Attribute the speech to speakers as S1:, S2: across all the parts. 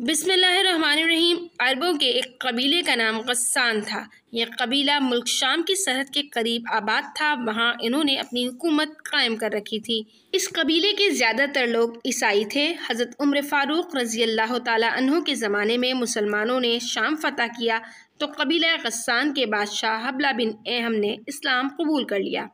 S1: बिसमीम अरबों के एक कबीले का नाम गस्सान था यह कबीला मुल्क शाम की सरहद के करीब आबाद था वहाँ इन्होंने अपनी हुकूमत कायम कर रखी थी इस कबीले के ज़्यादातर लोग ईसाई थे हज़रत उम्र फ़ारूक रज़ी अल्लाह तहों के ज़माने में मुसलमानों ने शाम फतह किया तो कबीला गस्सान के बादशाह हबला बिन एहम ने इस्लाम कबूल कर लिया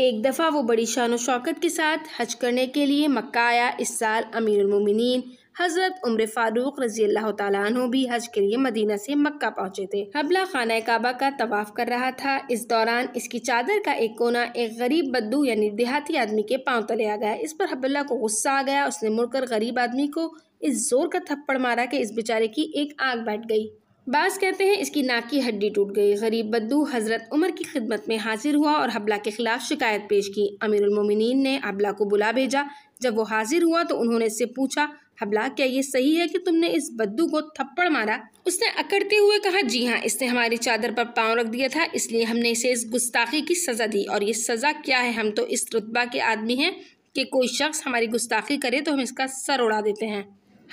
S1: एक दफ़ा वो बड़ी शान शौकत के साथ हज करने के लिए मक्का आया इस साल अमीरमिन हज़रत उम्र फ़ारूक रजी अल्लाह तु भी हज के लिए मदीना से मक्का पहुँचे थे हबला खाना काबा का तवाफ़ कर रहा था इस दौरान इसकी चादर का एक कोना एक गरीब बद्दू यानी देहाती आदमी के पाँव तले आ गया इस पर हबल्ला को गुस्सा आ गया उसने मुड़कर गरीब आदमी को इस जोर का थप्पड़ मारा कि इस बेचारे की एक आग बैठ गई बास कहते हैं इसकी नाक की हड्डी टूट गई गरीब बद्दू हज़रत उमर की खिदमत में हाजिर हुआ और हबला के खिलाफ शिकायत पेश की अमीरमिन ने हबला को बुला भेजा जब वो हाजिर हुआ तो उन्होंने इससे पूछा हबला क्या ये सही है कि तुमने इस बद्दू को थप्पड़ मारा उसने अकड़ते हुए कहा जी हाँ इसने हमारी चादर पर पांव रख दिया था इसलिए हमने इसे इस गुस्ताखी की सज़ा दी और ये सज़ा क्या है हम तो इस रुतबा के आदमी हैं कि कोई शख्स हमारी गुस्ताखी करे तो हम इसका सर उड़ा देते हैं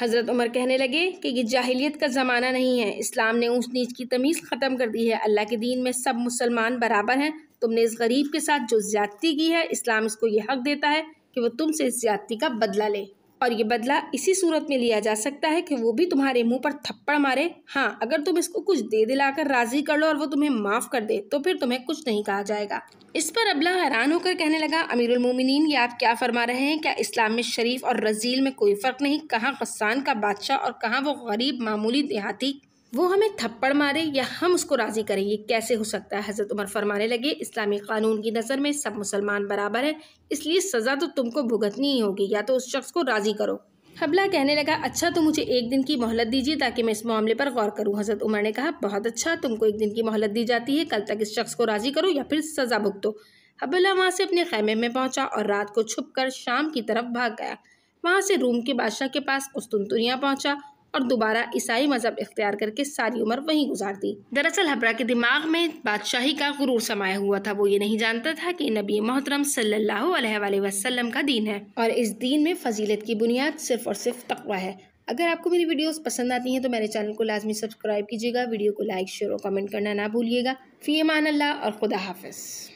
S1: हज़रत उमर कहने लगे कि ये जाहिलियत का ज़माना नहीं है इस्लाम ने ऊँच नीच की तमीज़ ख़त्म कर दी है अल्लाह के दीन में सब मुसलमान बराबर हैं तुमने इस गरीब के साथ जो ज़्यादती की है इस्लाम इसको ये हक देता है कि वह तुमसे इस ज़्यादती का बदला ले और ये बदला इसी सूरत में लिया जा सकता है कि वो भी तुम्हारे मुंह पर थप्पड़ मारे हाँ अगर तुम इसको कुछ दे दिलाकर राजी कर लो और वो तुम्हें माफ़ कर दे तो फिर तुम्हें कुछ नहीं कहा जाएगा इस पर अबला हैरान होकर कहने लगा अमीरुल मोमिनीन ये आप क्या फरमा रहे हैं क्या इस्लाम में शरीफ और रजील में कोई फ़र्क नहीं कहाँ खसान का बादशाह और कहाँ वो गरीब मामूली देहाती वो हमें थप्पड़ मारे या हम उसको राज़ी करें ये कैसे हो सकता है हज़रत उमर फरमाने लगे इस्लामी क़ानून की नज़र में सब मुसलमान बराबर हैं इसलिए सज़ा तो तुमको भुगतनी ही होगी या तो उस शख्स को राज़ी करो हबला कहने लगा अच्छा तो मुझे एक दिन की मोहलत दीजिए ताकि मैं इस मामले पर गौर करूँ हज़रत उमर ने कहा बहुत अच्छा तुमको एक दिन की मोहलत दी जाती है कल तक इस शख्स को राज़ी करो या फिर सज़ा भुगतो हबला वहाँ से अपने खैमे में पहुँचा और रात को छुप कर शाम की तरफ भाग गया वहाँ से रूम के बादशाह के पास उस तुनतुनिया पहुँचा और दोबारा ईसाई मजहब इख्तियार करके सारी उम्र वहीं गुजार दी दरअसल हबरा के दिमाग में बादशाही का गुरूर समाया हुआ था वो ये नहीं जानता था कि नबी मोहतरम सल्लल्लाहु अलैहि वसल्लम का दीन है और इस दीन में फजीलत की बुनियाद सिर्फ और सिर्फ तकवा है अगर आपको मेरी वीडियोस पसंद आती हैं तो मेरे चैनल को लाजमी सब्सक्राइब कीजिएगा वीडियो को लाइक शेयर और कमेंट करना ना भूलिएगा फ़ी मान अल्लाह और खुदा हाफिज़